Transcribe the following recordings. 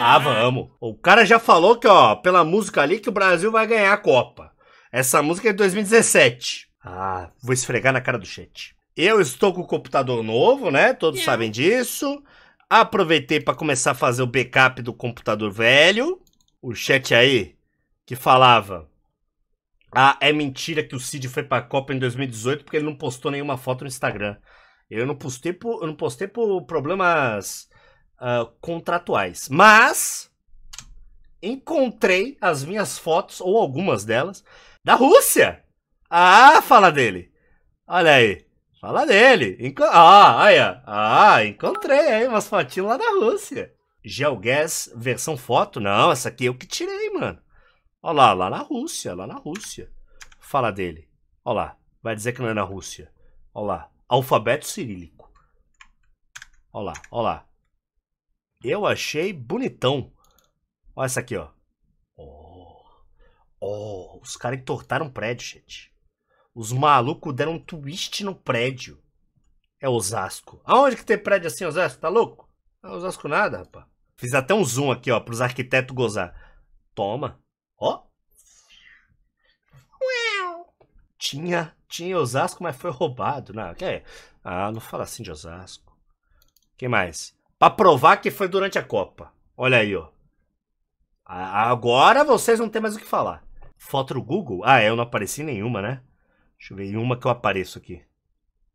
Ah, vamos. O cara já falou que, ó, pela música ali que o Brasil vai ganhar a Copa. Essa música é de 2017. Ah, vou esfregar na cara do chat. Eu estou com o computador novo, né? Todos sabem disso. Aproveitei para começar a fazer o backup do computador velho. O chat aí que falava: "Ah, é mentira que o Cid foi para a Copa em 2018 porque ele não postou nenhuma foto no Instagram". Eu não postei por, eu não postei por problemas uh, contratuais. Mas encontrei as minhas fotos, ou algumas delas, da Rússia. Ah, fala dele. Olha aí. Fala dele. Enco ah, olha. Ah, encontrei aí umas fotinhas lá da Rússia. Geogas versão foto? Não, essa aqui eu que tirei, mano. Olha lá, lá na Rússia, lá na Rússia. Fala dele. Olha lá. Vai dizer que não é na Rússia. Olha lá. Alfabeto cirílico. Olha lá, olha lá. Eu achei bonitão. Olha essa aqui, ó. Oh, oh os caras entortaram um prédio, gente. Os malucos deram um twist no prédio. É Osasco. Aonde que tem prédio assim, Osasco? Tá louco? Não é Osasco nada, rapaz. Fiz até um zoom aqui, ó, pros arquitetos gozar. Toma. Ó. Uau. Tinha, tinha Osasco, mas foi roubado. Não, que é? Ah, não fala assim de Osasco. Quem mais? Pra provar que foi durante a Copa. Olha aí, ó. Agora vocês não têm mais o que falar. Foto do Google? Ah, é, eu não apareci nenhuma, né? Deixa eu ver uma que eu apareço aqui.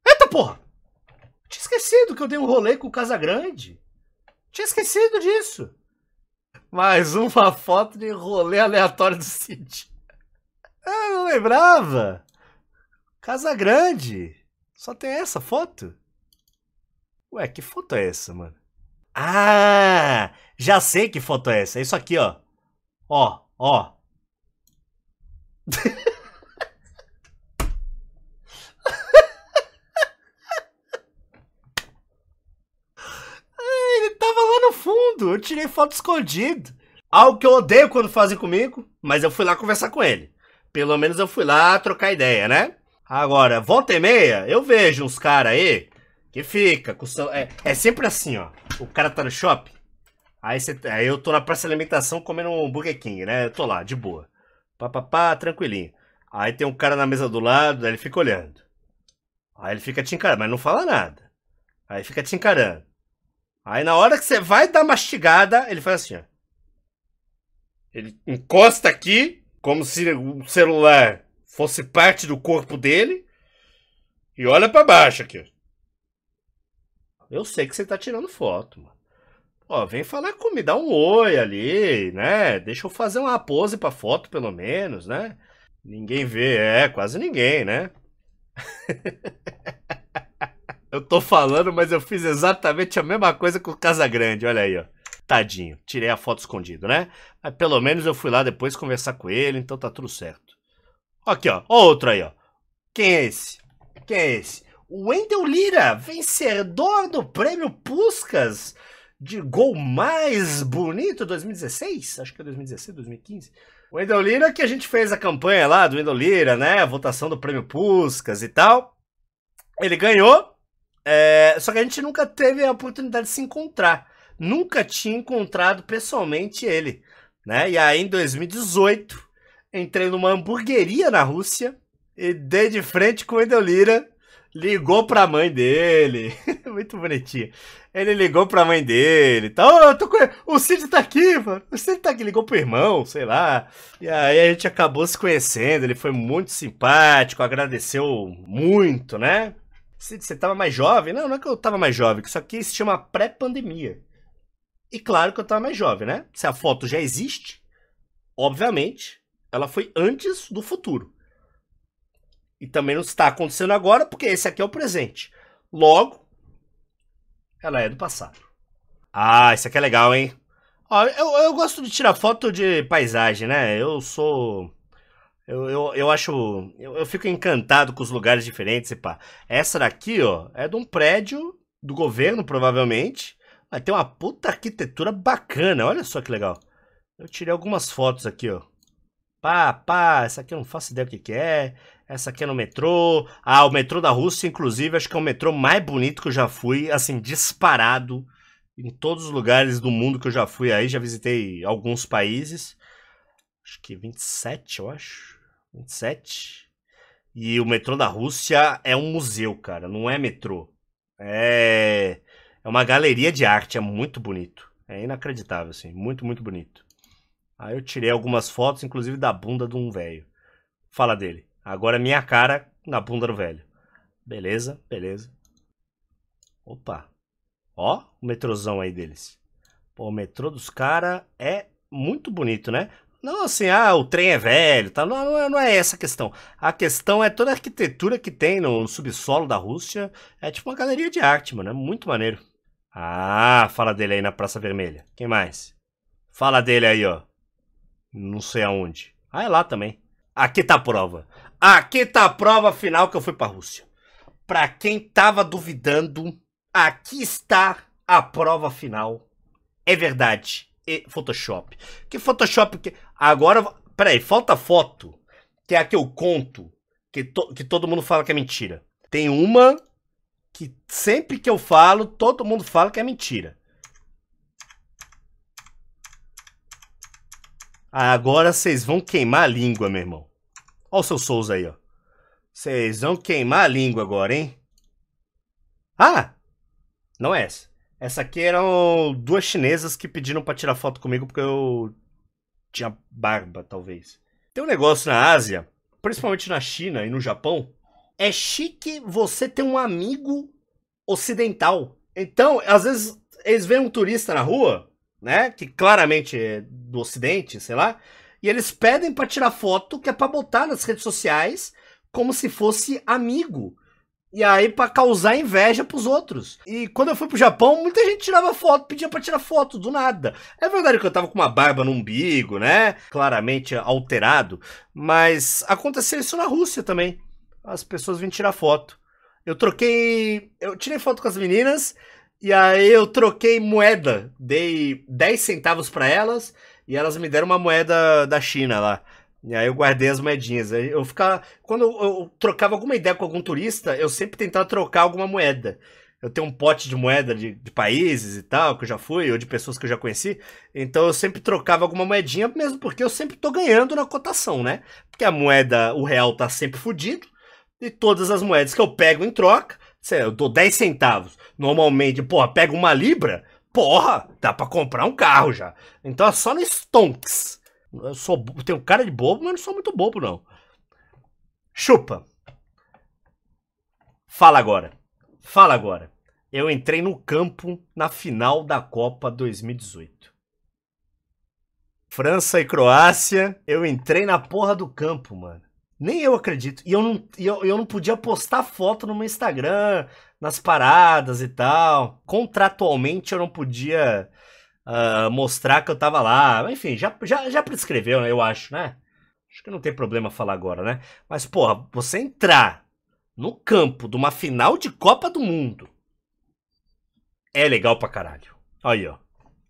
Eita porra! Tinha esquecido que eu dei um rolê com o Casagrande. Tinha esquecido disso. Mais uma foto de rolê aleatório do Cid. Ah, eu não lembrava. Casagrande. Só tem essa foto? Ué, que foto é essa, mano? Ah! Já sei que foto é essa. É isso aqui, ó. Ó, ó. Ah, ele tava lá no fundo. Eu tirei foto escondido. Algo que eu odeio quando fazem comigo, mas eu fui lá conversar com ele. Pelo menos eu fui lá trocar ideia, né? Agora, volta e meia, eu vejo uns caras aí que fica. Com, é, é sempre assim, ó. O cara tá no shopping. Aí, cê, aí eu tô na praça de alimentação comendo um Burger King, né? Eu tô lá, de boa. Papapá, tranquilinho. Aí tem um cara na mesa do lado, aí ele fica olhando. Aí ele fica te encarando, mas não fala nada. Aí fica te encarando. Aí na hora que você vai dar mastigada, ele faz assim, ó. Ele encosta aqui, como se o celular fosse parte do corpo dele, e olha para baixo aqui. Eu sei que você tá tirando foto, mano. Ó, vem falar comigo, dá um oi ali, né? Deixa eu fazer uma pose pra foto, pelo menos, né? Ninguém vê, é, quase ninguém, né? eu tô falando, mas eu fiz exatamente a mesma coisa com o Casagrande, olha aí, ó. Tadinho, tirei a foto escondido, né? Mas pelo menos eu fui lá depois conversar com ele, então tá tudo certo. Aqui, ó, outro aí, ó. Quem é esse? Quem é esse? Wendel Lira, vencedor do prêmio Puskas de gol mais bonito 2016, acho que é 2016, 2015. O Wendel Lira que a gente fez a campanha lá do Wendel Lira, né, a votação do prêmio Puskas e tal. Ele ganhou, é... só que a gente nunca teve a oportunidade de se encontrar. Nunca tinha encontrado pessoalmente ele, né? E aí em 2018, entrei numa hamburgueria na Rússia e dei de frente com o Wendel Lira ligou pra mãe dele. Muito bonitinho. Ele ligou pra mãe dele. Tá, oh, eu tô com... O Cid tá aqui, mano. O Cid tá aqui, ligou pro irmão, sei lá. E aí a gente acabou se conhecendo. Ele foi muito simpático, agradeceu muito, né? Cid, você tava mais jovem? Não, não é que eu tava mais jovem, isso aqui se chama pré-pandemia. E claro que eu tava mais jovem, né? Se a foto já existe, obviamente, ela foi antes do futuro. E também não está acontecendo agora, porque esse aqui é o presente. Logo, ela é do passado. Ah, isso aqui é legal, hein? Ó, eu, eu gosto de tirar foto de paisagem, né? Eu sou. Eu, eu, eu acho. Eu, eu fico encantado com os lugares diferentes e pá. Essa daqui, ó, é de um prédio do governo, provavelmente. Mas tem uma puta arquitetura bacana. Olha só que legal. Eu tirei algumas fotos aqui, ó. Pá, pá, essa aqui eu não faço ideia o que, que é. Essa aqui é no metrô. Ah, o metrô da Rússia, inclusive, acho que é o metrô mais bonito que eu já fui, assim, disparado em todos os lugares do mundo que eu já fui aí, já visitei alguns países. Acho que 27, eu acho. 27. E o metrô da Rússia é um museu, cara, não é metrô. É é uma galeria de arte, é muito bonito. É inacreditável, assim, muito, muito bonito. Aí eu tirei algumas fotos, inclusive da bunda de um velho. Fala dele. Agora minha cara na bunda do velho. Beleza, beleza. Opa. Ó, o metrozão aí deles. Pô, o metrô dos caras é muito bonito, né? Não assim, ah, o trem é velho, tá? Não, é, não é essa a questão. A questão é toda a arquitetura que tem no subsolo da Rússia. É tipo uma galeria de arte, mano. É muito maneiro. Ah, fala dele aí na Praça Vermelha. Quem mais? Fala dele aí, ó. Não sei aonde. Ah, é lá também. Aqui tá a prova. Aqui tá a prova final que eu fui pra Rússia. Pra quem tava duvidando, aqui está a prova final. É verdade. E Photoshop. Que Photoshop que... Agora, peraí, falta foto. Que é a que eu conto. Que, to... que todo mundo fala que é mentira. Tem uma que sempre que eu falo, todo mundo fala que é mentira. Agora vocês vão queimar a língua, meu irmão. Olha o seu Souza aí, ó. Vocês vão queimar a língua agora, hein? Ah! Não é essa. Essa aqui eram duas chinesas que pediram para tirar foto comigo porque eu tinha barba, talvez. Tem um negócio na Ásia, principalmente na China e no Japão, é chique você ter um amigo ocidental. Então, às vezes, eles veem um turista na rua, né, que claramente é do ocidente, sei lá, e eles pedem para tirar foto, que é para botar nas redes sociais, como se fosse amigo. E aí para causar inveja pros outros. E quando eu fui pro Japão, muita gente tirava foto, pedia para tirar foto do nada. É verdade que eu tava com uma barba no umbigo, né? Claramente alterado, mas aconteceu isso na Rússia também. As pessoas vêm tirar foto. Eu troquei, eu tirei foto com as meninas e aí eu troquei moeda, dei 10 centavos para elas e elas me deram uma moeda da China lá. E aí eu guardei as moedinhas. Eu ficava. Quando eu trocava alguma ideia com algum turista, eu sempre tentava trocar alguma moeda. Eu tenho um pote de moeda de, de, países e tal, que eu já fui, ou de pessoas que eu já conheci. Então eu sempre trocava alguma moedinha, mesmo porque eu sempre tô ganhando na cotação, né? Porque a moeda, o real tá sempre fudido. E todas as moedas que eu pego em troca, sei lá, eu dou 10 centavos. Normalmente, porra, pego uma libra, porra, dá pra comprar um carro já. Então é só no Stonks. Eu sou, tenho cara de bobo, mas não sou muito bobo, não. Chupa. Fala agora. Fala agora. Eu entrei no campo na final da Copa 2018. França e Croácia, eu entrei na porra do campo, mano. Nem eu acredito. E eu não, eu, eu não podia postar foto no meu Instagram, nas paradas e tal. Contratualmente eu não podia uh, mostrar que eu tava lá. Enfim, já, já, já prescreveu, né, eu acho, né? Acho que não tem problema falar agora, né? Mas, porra, você entrar no campo de uma final de Copa do Mundo é legal pra caralho. Aí, ó.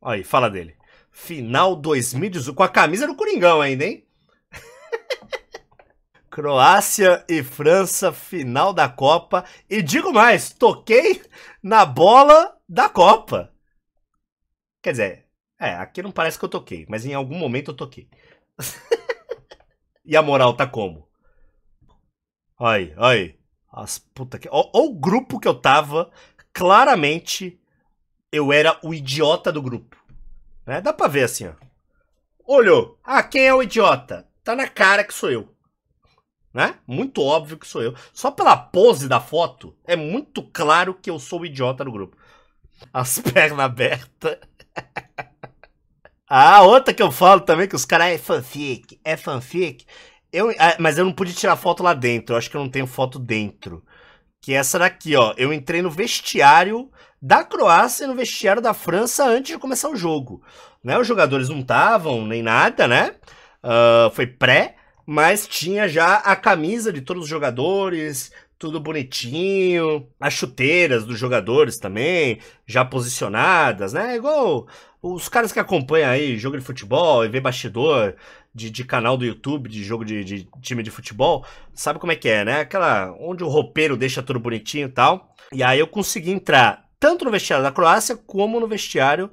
Aí, fala dele. Final 2018. Com a camisa do Coringão ainda, hein? Croácia e França, final da Copa. E digo mais, toquei na bola da Copa. Quer dizer, é, aqui não parece que eu toquei, mas em algum momento eu toquei. e a moral tá como? Ai, ai. As puta que. Ó, o grupo que eu tava, claramente eu era o idiota do grupo. Né? Dá pra ver assim, ó. Olhou. Ah, quem é o idiota? Tá na cara que sou eu né? Muito óbvio que sou eu. Só pela pose da foto, é muito claro que eu sou o idiota do grupo. As pernas abertas. ah, outra que eu falo também, que os caras é fanfic, é fanfic. Eu, é, mas eu não pude tirar foto lá dentro, eu acho que eu não tenho foto dentro. Que é essa daqui, ó. Eu entrei no vestiário da Croácia e no vestiário da França antes de começar o jogo. Né? Os jogadores não estavam nem nada, né? Uh, foi pré mas tinha já a camisa de todos os jogadores, tudo bonitinho, as chuteiras dos jogadores também, já posicionadas, né? Igual os caras que acompanham aí jogo de futebol e vê bastidor de, de canal do YouTube de jogo de, de time de futebol, sabe como é que é, né? Aquela onde o roupeiro deixa tudo bonitinho e tal. E aí eu consegui entrar tanto no vestiário da Croácia como no vestiário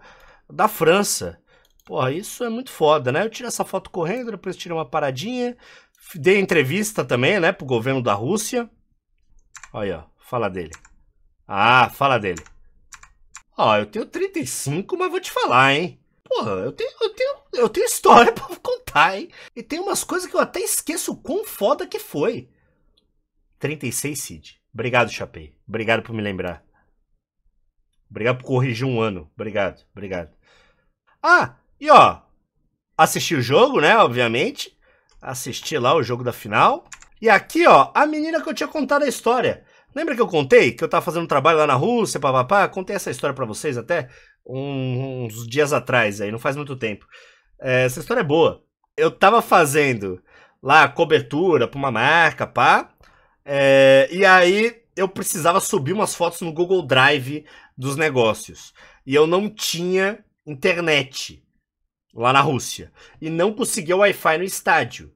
da França. Porra, isso é muito foda, né? Eu tirei essa foto correndo, depois tirei uma paradinha. Dei entrevista também, né, pro governo da Rússia. Olha aí, ó. Fala dele. Ah, fala dele. Ó, eu tenho 35, mas vou te falar, hein? Porra, eu tenho, eu tenho, eu tenho história pra contar, hein? E tem umas coisas que eu até esqueço o quão foda que foi. 36, Cid. Obrigado, Chapei. Obrigado por me lembrar. Obrigado por corrigir um ano. Obrigado, obrigado. Ah, e ó, assisti o jogo, né? Obviamente. Assisti lá o jogo da final. E aqui, ó, a menina que eu tinha contado a história. Lembra que eu contei que eu tava fazendo um trabalho lá na Rússia, papapá? Contei essa história para vocês até uns dias atrás aí, não faz muito tempo. É, essa história é boa. Eu tava fazendo lá cobertura pra uma marca, pá. É, e aí eu precisava subir umas fotos no Google Drive dos negócios. E eu não tinha internet lá na Rússia, e não conseguia Wi-Fi no estádio.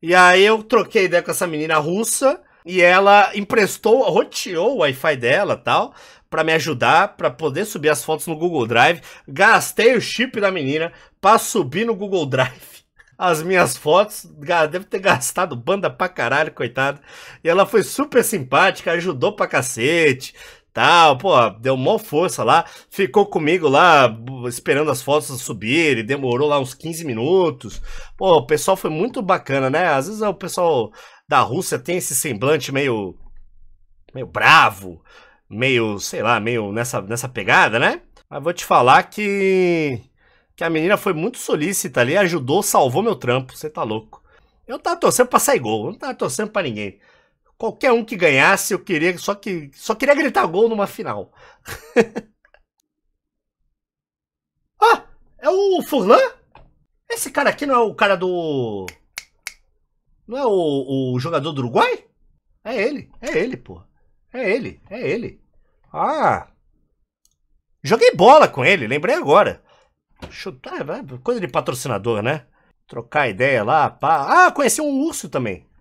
E aí eu troquei ideia com essa menina russa e ela emprestou, roteou o Wi-Fi dela tal, para me ajudar, para poder subir as fotos no Google Drive. Gastei o chip da menina para subir no Google Drive. As minhas fotos, deve ter gastado banda pra caralho, coitada. E ela foi super simpática, ajudou pra cacete, tal, pô, deu mó força lá, ficou comigo lá esperando as fotos subir e demorou lá uns 15 minutos. Pô, o pessoal foi muito bacana, né? Às vezes o pessoal da Rússia tem esse semblante meio meio bravo, meio, sei lá, meio nessa nessa pegada, né? Mas vou te falar que que a menina foi muito solícita ali, ajudou, salvou meu trampo, você tá louco. Eu tava torcendo pra sair gol, não tava torcendo pra ninguém qualquer um que ganhasse, eu queria só que só queria gritar gol numa final. ah, é o Furlan? Esse cara aqui não é o cara do não é o, o jogador do Uruguai? É ele, é ele, pô. É ele, é ele. Ah. Joguei bola com ele, lembrei agora. Chutar, né, coisa de patrocinador, né? Trocar ideia lá, pá. Ah, conheci um urso também.